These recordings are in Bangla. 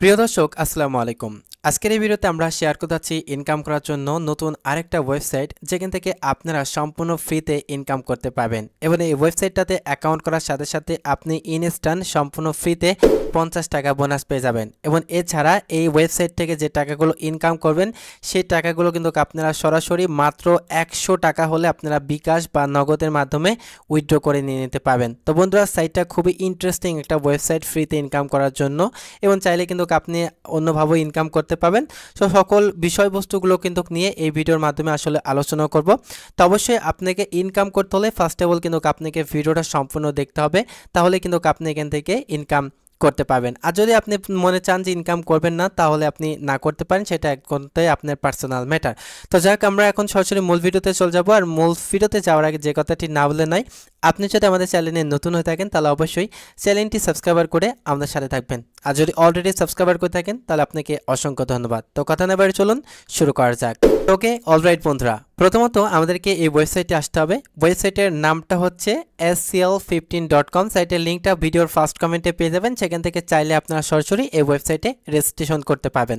প্রিয় দর্শক আসসালামু আলাইকুম আজকের এই ভিডিওতে আমরা শেয়ার করতে ইনকাম করার জন্য নতুন আরেকটা ওয়েবসাইট যেখান থেকে আপনারা সম্পূর্ণ ফ্রিতে ইনকাম করতে পারবেন এবং এই ওয়েবসাইটটাতে অ্যাকাউন্ট করার সাথে সাথে আপনি ইনস্ট্যান্ট সম্পূর্ণ ফ্রিতে পঞ্চাশ টাকা বোনাস পেয়ে যাবেন এবং এছাড়া এই ওয়েবসাইট থেকে যে টাকাগুলো ইনকাম করবেন সেই টাকাগুলো কিন্তু আপনারা সরাসরি মাত্র একশো টাকা হলে আপনারা বিকাশ বা নগদের মাধ্যমে উইথড্র করে নিয়ে নিতে পারবেন তো বন্ধুরা সাইটটা খুবই ইন্টারেস্টিং একটা ওয়েবসাইট ফ্রিতে ইনকাম করার জন্য এবং চাইলে কিন্তু আপনি অন্যভাবে ইনকাম করতে করতে পাবেন সো সকল বিষয়বস্তুগুলো কিন্তু নিয়ে এই ভিডিওর মাধ্যমে আসলে আলোচনা করব তো অবশ্যই আপনাকে ইনকাম করতে হলে ফার্স্ট অফ অল কিন্তু আপনাকে ভিডিওটা সম্পূর্ণ দেখতে হবে তাহলে কিন্তু আপনি এখান থেকে ইনকাম করতে পারবেন আর যদি আপনি মনে চান যে ইনকাম করবেন না তাহলে আপনি না করতে পারেন সেটা একটাই আপনার পার্সোনাল ম্যাটার তো যাক আমরা এখন সরাসরি মূল ভিডিওতে চলে যাব আর মূল ভিডিওতে যাওয়ার আগে যে কথাটি না বলে নাই আপনি যদি আমাদের চ্যানেলে নতুন হয়ে থাকেন তাহলে অবশ্যই চ্যানেলটি সাবস্ক্রাইবার করে আমাদের সাথে থাকবেন আর যদি অলরেডি সাবস্ক্রাইবার করে থাকেন তাহলে আপনাকে অসংখ্য ধন্যবাদ তো কথা না বাড়ি চলুন শুরু করা যাক ওকে অলরাইট বন্ধুরা প্রথমত আমাদেরকে এই ওয়েবসাইটে আসতে হবে ওয়েবসাইটের নামটা হচ্ছে S CL fifteen dot com সাইটের লিঙ্কটা ভিডিওর ফার্স্ট কমেন্টে পেয়ে যাবেন সেখান থেকে চাইলে আপনারা সরাসরি এই ওয়েবসাইটে রেজিস্ট্রেশন করতে পারবেন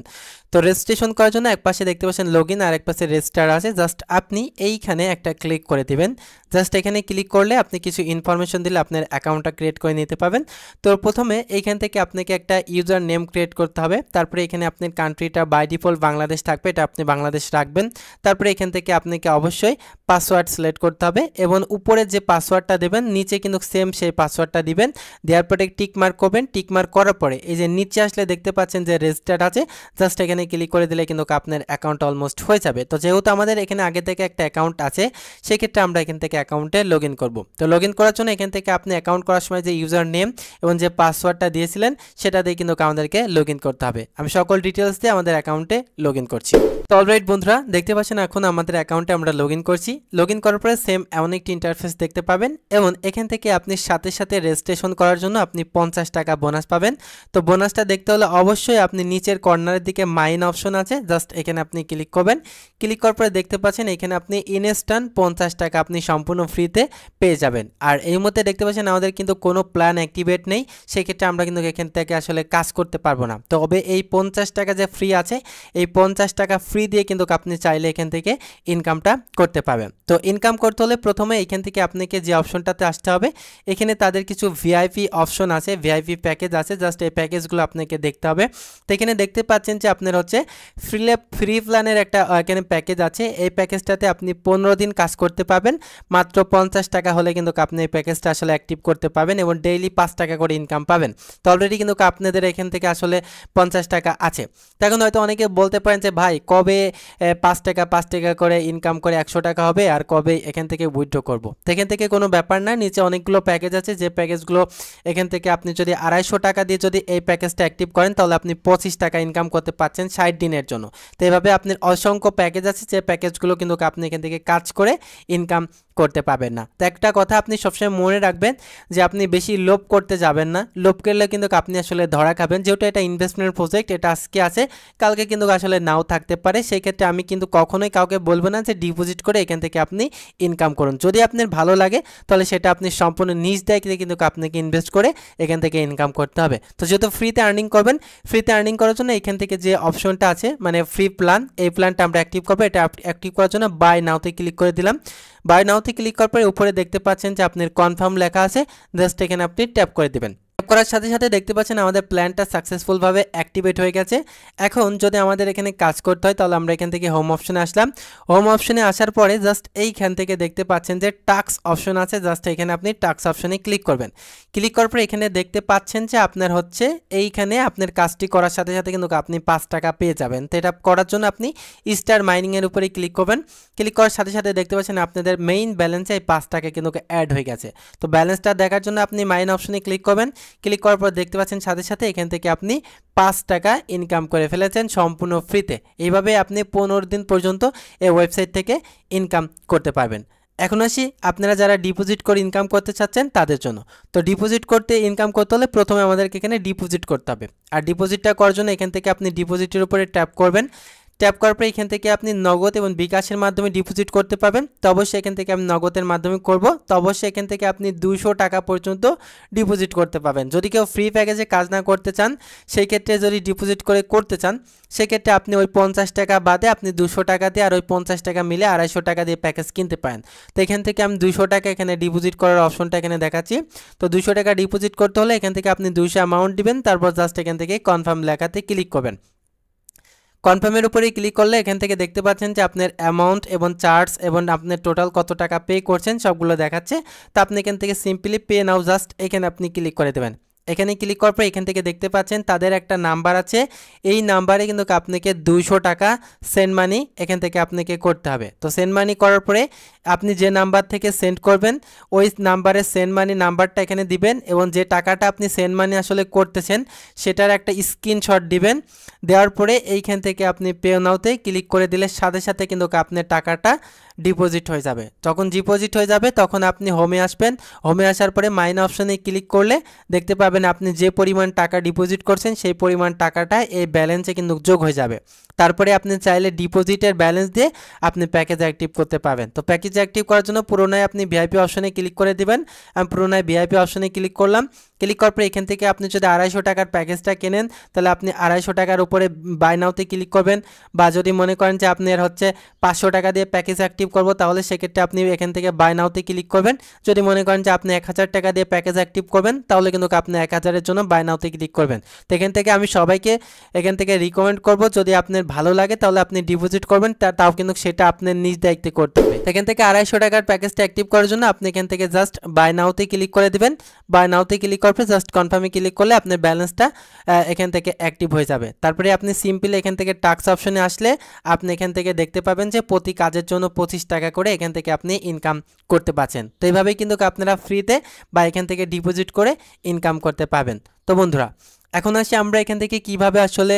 তো রেজিস্ট্রেশন করার জন্য এক পাশে দেখতে পাচ্ছেন লগ আর এক পাশে রেজিস্টার আছে জাস্ট আপনি এইখানে একটা ক্লিক করে দিবেন জাস্ট এখানে ক্লিক করলে আপনি কিছু ইনফরমেশন দিলে আপনার অ্যাকাউন্টটা ক্রিয়েট করে নিতে পারবেন তো প্রথমে এইখান থেকে আপনাকে একটা ইউজার নেম ক্রিয়েট করতে হবে তারপরে এখানে আপনার কান্ট্রিটা বাই ডিফল্ট বাংলাদেশ থাকবে এটা আপনি বাংলাদেশ রাখবেন তারপরে এখান থেকে আপনাকে অবশ্যই পাসওয়ার্ড সিলেক্ট করতে হবে এবং উপরে যে পাসওয়ার্ডটা দেবেন নিচে কিন্তু সেম সেই পাসওয়ার্ডটা দিবেন দেওয়ার পরে টিক মার্ক করবেন টিক মার্ক করার পরে এই যে নিচে আসলে দেখতে পাচ্ছেন যে রেজিস্টার্ড আছে জাস্ট এখানে এখানে ক্লিক করে দিলে কিন্তু আপনার অ্যাকাউন্ট অলমোস্ট হয়ে যাবে তো যেহেতু আমাদের এখানে আগে থেকে একটা অ্যাকাউন্ট আছে সেক্ষেত্রে আমরা এখান থেকে অ্যাকাউন্টে লগ ইন করবো তো লগ ইন করার জন্য এখান থেকে আপনি অ্যাকাউন্ট করার সময় যে ইউজার নেম এবং যে পাসওয়ার্ডটা দিয়েছিলেন সেটা দিয়ে কিন্তু আমাদেরকে লগ করতে হবে আমি সকল ডিটেলস দিয়ে আমাদের অ্যাকাউন্টে লগ করছি তো অলরাইট বন্ধুরা দেখতে পাচ্ছেন এখন আমাদের অ্যাকাউন্টে আমরা লগ করছি লগ করার পরে সেম এমন একটি ইন্টারফেস দেখতে পাবেন এবং এখান থেকে আপনি সাথে সাথে রেজিস্ট্রেশন করার জন্য আপনি পঞ্চাশ টাকা বোনাস পাবেন তো বোনাসটা দেখতে হলে অবশ্যই আপনি নিচের কর্নারের দিকে মাই সাইন অপশন আছে জাস্ট এখানে আপনি ক্লিক করবেন ক্লিক করার পরে দেখতে পাচ্ছেন এখানে আপনি ইনস্ট্যান্ট পঞ্চাশ টাকা আপনি সম্পূর্ণ ফ্রিতে পেয়ে যাবেন আর এই মধ্যে দেখতে পাচ্ছেন আমাদের কিন্তু কোনো প্ল্যান অ্যাক্টিভেট নেই সেক্ষেত্রে আমরা কিন্তু এখান থেকে আসলে কাজ করতে পারবো না তবে এই পঞ্চাশ টাকা যে ফ্রি আছে এই পঞ্চাশ টাকা ফ্রি দিয়ে কিন্তু আপনি চাইলে এখান থেকে ইনকামটা করতে পারবেন তো ইনকাম করতে হলে প্রথমে এখান থেকে আপনাকে যে অপশনটাতে আসতে হবে এখানে তাদের কিছু ভিআইপি অপশন আছে ভিআইপি প্যাকেজ আছে জাস্ট এই প্যাকেজগুলো আপনাকে দেখতে হবে তো এখানে দেখতে পাচ্ছেন যে আপনার হচ্ছে ফ্রিলে ফ্রি প্ল্যানের একটা এখানে প্যাকেজ আছে এই প্যাকেজটাতে আপনি পনেরো দিন কাজ করতে পাবেন মাত্র পঞ্চাশ টাকা হলে কিন্তু আপনি এই প্যাকেজটা আসলে অ্যাক্টিভ করতে পাবেন এবং ডেইলি পাঁচ টাকা করে ইনকাম পাবেন তো অলরেডি কিন্তু আপনাদের এখান থেকে আসলে পঞ্চাশ টাকা আছে তখন হয়তো অনেকে বলতে পারেন যে ভাই কবে পাঁচ টাকা পাঁচ টাকা করে ইনকাম করে একশো টাকা হবে আর কবে এখান থেকে উইথড্রো করবো এখান থেকে কোনো ব্যাপার না নিচে অনেকগুলো প্যাকেজ আছে যে প্যাকেজগুলো এখান থেকে আপনি যদি আড়াইশো টাকা দিয়ে যদি এই প্যাকেজটা অ্যাক্টিভ করেন তাহলে আপনি পঁচিশ টাকা ইনকাম করতে পারছেন ষাট দিনের জন্য তো এভাবে আপনার অসংখ্য প্যাকেজ আছে যে প্যাকেজগুলো কিন্তু আপনি এখান থেকে কাজ করে ইনকাম করতে পাবেন না তো একটা কথা আপনি সবসময় মনে রাখবেন যে আপনি বেশি লোভ করতে যাবেন না লোভ করলে কিন্তু আপনি আসলে ধরা খাবেন যেহেতু এটা ইনভেস্টমেন্ট প্রজেক্ট এটা আজকে আছে কালকে কিন্তু আসলে নাও থাকতে পারে সেই ক্ষেত্রে আমি কিন্তু কখনোই কাউকে বলবো না যে ডিপোজিট করে এখান থেকে আপনি ইনকাম করুন যদি আপনার ভালো লাগে তাহলে সেটা আপনি সম্পূর্ণ নিজ দায়িত্বে কিন্তু আপনাকে ইনভেস্ট করে এখান থেকে ইনকাম করতে হবে তো যেহেতু ফ্রিতে আর্নিং করবেন ফ্রিতে আর্নিং করার জন্য এখান থেকে যে অপশনটা আছে মানে ফ্রি প্ল্যান এই প্ল্যানটা আমরা অ্যাক্টিভ করবো এটা অ্যাক্টিভ করার জন্য বাই নাওতে ক্লিক করে দিলাম বাই নাও অ্যালাউতে ক্লিক করার পরে উপরে দেখতে পাচ্ছেন যে আপনার কনফার্ম লেখা আছে জাস্ট এখানে আপনি ট্যাপ করে দেবেন করার সাথে সাথে দেখতে পাচ্ছেন আমাদের প্ল্যানটা সাকসেসফুলভাবে অ্যাক্টিভেট হয়ে গেছে এখন যদি আমাদের এখানে কাজ করতে হয় তাহলে আমরা এখান থেকে হোম অপশনে আসলাম হোম অপশনে আসার পরে জাস্ট এইখান থেকে দেখতে পাচ্ছেন যে টাক্স অপশন আছে জাস্ট এখানে আপনি টাক্স অপশনে ক্লিক করবেন ক্লিক করার পরে এখানে দেখতে পাচ্ছেন যে আপনার হচ্ছে এইখানে আপনার কাজটি করার সাথে সাথে কিন্তু আপনি পাঁচ টাকা পেয়ে যাবেন তো এটা করার জন্য আপনি স্টার মাইনিংয়ের উপরে ক্লিক করবেন ক্লিক করার সাথে সাথে দেখতে পাচ্ছেন আপনাদের মেইন ব্যালেন্সে এই পাঁচ টাকা কিন্তু অ্যাড হয়ে গেছে তো ব্যালেন্সটা দেখার জন্য আপনি মাইন অপশনে ক্লিক করবেন ক্লিক করার পর দেখতে পাচ্ছেন সাথে সাথে এখান থেকে আপনি পাঁচ টাকা ইনকাম করে ফেলেছেন সম্পূর্ণ ফ্রিতে এইভাবে আপনি পনেরো দিন পর্যন্ত এই ওয়েবসাইট থেকে ইনকাম করতে পারবেন এখন আসি আপনারা যারা ডিপোজিট করে ইনকাম করতে চাচ্ছেন তাদের জন্য তো ডিপোজিট করতে ইনকাম করতে হলে প্রথমে আমাদেরকে এখানে ডিপোজিট করতে হবে আর ডিপোজিটটা করার জন্য এখান থেকে আপনি ডিপোজিটের উপরে ট্যাপ করবেন ট্যাপ করার পরে এখান থেকে আপনি নগদ এবং বিকাশের মাধ্যমে ডিপোজিট করতে পারবেন তো অবশ্যই এখান থেকে আমি নগদের মাধ্যমে করব তো অবশ্যই এখান থেকে আপনি দুশো টাকা পর্যন্ত ডিপোজিট করতে পারবেন যদি কেউ ফ্রি প্যাকেজে কাজ না করতে চান সেই ক্ষেত্রে যদি ডিপোজিট করে করতে চান সেক্ষেত্রে আপনি ওই পঞ্চাশ টাকা বাদে আপনি দুশো টাকা দিয়ে আর ওই পঞ্চাশ টাকা মিলে আড়াইশো টাকা দিয়ে প্যাকেজ কিনতে পারেন তো এখান থেকে আমি দুশো টাকা এখানে ডিপোজিট করার অপশনটা এখানে দেখাচ্ছি তো দুশো টাকা ডিপোজিট করতে হলে এখান থেকে আপনি দুশো অ্যামাউন্ট দিবেন তারপর জাস্ট এখান থেকে কনফার্ম লেখাতে ক্লিক করবেন কনফার্মের উপরে ক্লিক করলে এখান থেকে দেখতে পাচ্ছেন যে আপনার অ্যামাউন্ট এবং চার্জ এবং আপনার টোটাল কত টাকা পে করছেন সবগুলো দেখাচ্ছে তা আপনি এখান থেকে সিম্পলি পে নাও জাস্ট এখানে আপনি ক্লিক করে দেবেন এখানে ক্লিক করার পর এখান থেকে দেখতে পাচ্ছেন তাদের একটা নাম্বার আছে এই নাম্বারে কিন্তু আপনাকে দুইশো টাকা সেন্ড মানি এখান থেকে আপনাকে করতে হবে তো সেন্ড মানি করার পরে আপনি যে নাম্বার থেকে সেন্ড করবেন ওই নাম্বারে সেন্ড মানি নাম্বারটা এখানে দিবেন এবং যে টাকাটা আপনি সেন্ড মানি আসলে করতেছেন সেটার একটা স্ক্রিনশট দিবেন দেওয়ার পরে এইখান থেকে আপনি পেও নাওতে ক্লিক করে দিলে সাথে সাথে কিন্তু আপনার টাকাটা ডিপোজিট হয়ে যাবে যখন ডিপোজিট হয়ে যাবে তখন আপনি হোমে আসবেন হোমে আসার পরে মাইন অপশানে ক্লিক করলে দেখতে পাবেন আপনি যে পরিমাণ টাকা ডিপোজিট করছেন সেই পরিমাণ টাকাটা এই ব্যালেন্সে কিন্তু যোগ হয়ে যাবে তারপরে আপনি চাইলে ডিপোজিটের ব্যালেন্স দিয়ে আপনি প্যাকেজ অ্যাক্টিভ করতে পাবেন তো প্যাকেজ অ্যাক্টিভ করার জন্য পুরোনায় আপনি ভিআইপি অপশনে ক্লিক করে দেবেন আমি পুরোনায় ভিআইপি অপশনে ক্লিক করলাম ক্লিক করার পরে এখান থেকে আপনি যদি আড়াইশো টাকার প্যাকেজটা কেনেন তাহলে আপনি আড়াইশো টাকার উপরে বাই নাওতে ক্লিক করবেন বা যদি মনে করেন যে আপনি এর হচ্ছে পাঁচশো টাকা দিয়ে প্যাকেজ অ্যাক্টিভ করবো তাহলে সেক্ষেত্রে আপনি এখান থেকে বাই নাওতে ক্লিক করবেন যদি মনে করেন যে আপনি এক হাজার টাকা দিয়ে প্যাকেজ অ্যাক্টিভ করবেন তাহলে কিন্তু আপনি এক হাজারের জন্য বাই নাওতে ক্লিক করবেন তো এখান থেকে আমি সবাইকে এখান থেকে রিকমেন্ড করবো যদি আপনার ভালো লাগে তাহলে আপনি ডিপোজিট করবেন তাও কিন্তু সেটা আপনার নিজ দায়িত্বে করতে হবে এখান থেকে আড়াইশো টাকার প্যাকেজটা অ্যাক্টিভ করার জন্য আপনি এখান থেকে জাস্ট বাই নাওতে ক্লিক করে দেবেন বাই নাওতে ক্লিক করার পরে জাস্ট কনফার্মে ক্লিক করলে আপনার ব্যালেন্সটা এখান থেকে অ্যাক্টিভ হয়ে যাবে তারপরে আপনি সিম্পলি এখান থেকে টাক্স অপশনে আসলে আপনি এখান থেকে দেখতে পাবেন যে প্রতি কাজের জন্য পঁচিশ টাকা করে এখান থেকে আপনি ইনকাম করতে পারছেন তো এইভাবেই কিন্তু আপনারা ফ্রিতে বা এখান থেকে ডিপোজিট করে ইনকাম করতে পারবেন তো বন্ধুরা এখন আসি আমরা এখান থেকে কিভাবে আসলে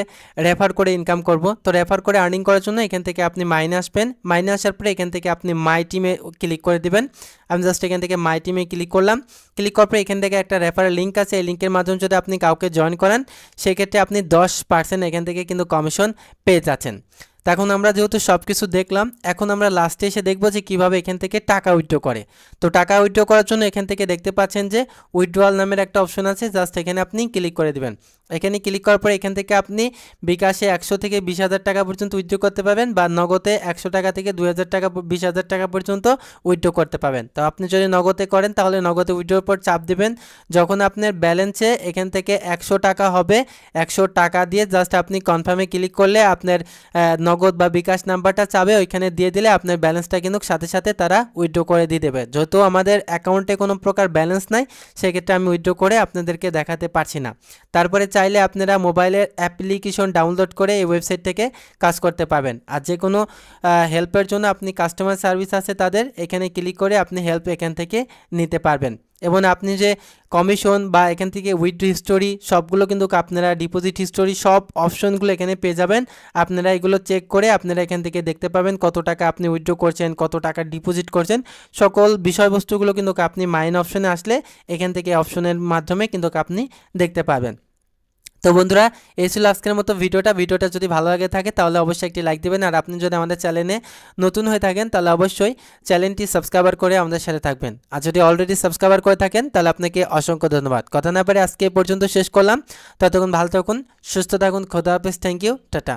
রেফার করে ইনকাম করব তো রেফার করে আর্নিং করার জন্য এখান থেকে আপনি মাইনে আসবেন মাইনে আসার পরে এখান থেকে আপনি মাই টিমে ক্লিক করে দিবেন আমি জাস্ট এখান থেকে মাই টিমে ক্লিক করলাম ক্লিক করার পরে এখান থেকে একটা রেফার লিঙ্ক আছে এই লিঙ্কের মাধ্যমে যদি আপনি কাউকে জয়েন করান সেক্ষেত্রে আপনি দশ পার্সেন্ট এখান থেকে কিন্তু কমিশন পেয়ে যাচ্ছেন তো এখন আমরা যেহেতু সব কিছু দেখলাম এখন আমরা লাস্টে এসে দেখব যে কীভাবে এখান থেকে টাকা উইথড্র করে তো টাকা উইথড্র করার জন্য এখান থেকে দেখতে পাচ্ছেন যে উইথড্রয়াল নামের একটা অপশন আছে জাস্ট এখানে আপনি ক্লিক করে দেবেন এখানে ক্লিক করার পরে এখান থেকে আপনি বিকাশে একশো থেকে বিশ হাজার টাকা পর্যন্ত উইথড্র করতে পাবেন বা নগদে একশো টাকা থেকে দুই হাজার টাকা বিশ হাজার টাকা পর্যন্ত উইথড্র করতে পাবেন তো আপনি যদি নগদে করেন তাহলে নগদে উইথড্রোর পর চাপ দেবেন যখন আপনার ব্যালেন্সে এখান থেকে একশো টাকা হবে একশো টাকা দিয়ে জাস্ট আপনি কনফার্মে ক্লিক করলে আপনার নগদ বা বিকাশ নাম্বারটা চাবে ওইখানে দিয়ে দিলে আপনার ব্যালেন্সটা কিন্তু সাথে সাথে তারা উইথড্র করে দিয়ে দেবে যেহেতু আমাদের অ্যাকাউন্টে কোনো প্রকার ব্যালেন্স নাই সেক্ষেত্রে আমি উইথড্র করে আপনাদেরকে দেখাতে পারছি না তারপরে চাইলে আপনারা মোবাইলের অ্যাপ্লিকেশন ডাউনলোড করে এই ওয়েবসাইট থেকে কাজ করতে পাবেন আর যে কোনো হেল্পের জন্য আপনি কাস্টমার সার্ভিস আছে তাদের এখানে ক্লিক করে আপনি হেল্প এখান থেকে নিতে পারবেন এবং আপনি যে কমিশন বা এখান থেকে উইথড্র হিস্টোরি সবগুলো কিন্তু আপনারা ডিপোজিট হিস্টোরি সব অপশনগুলো এখানে পেয়ে যাবেন আপনারা এগুলো চেক করে আপনারা এখান থেকে দেখতে পাবেন কত টাকা আপনি উইথড্র করছেন কত টাকা ডিপোজিট করছেন সকল বিষয়বস্তুগুলো কিন্তু আপনি মাইন অপশনে আসলে এখান থেকে অপশনের মাধ্যমে কিন্তু আপনি দেখতে পাবেন তো বন্ধুরা এই ছিল আজকের মতো ভিডিওটা ভিডিওটা যদি ভালো লাগে থাকে তাহলে অবশ্যই একটি লাইক দেবেন আর আপনি যদি আমাদের চ্যানেলে নতুন হয়ে থাকেন তাহলে অবশ্যই চ্যানেলটি সাবস্ক্রাইবার করে আমাদের সাথে থাকবেন আর যদি অলরেডি সাবস্ক্রাইবার করে থাকেন তাহলে আপনাকে অসংখ্য ধন্যবাদ কথা না পারে আজকে পর্যন্ত শেষ করলাম ততক্ষণ ভালো থাকুন সুস্থ থাকুন খোদা হাফেজ থ্যাংক ইউ টাটা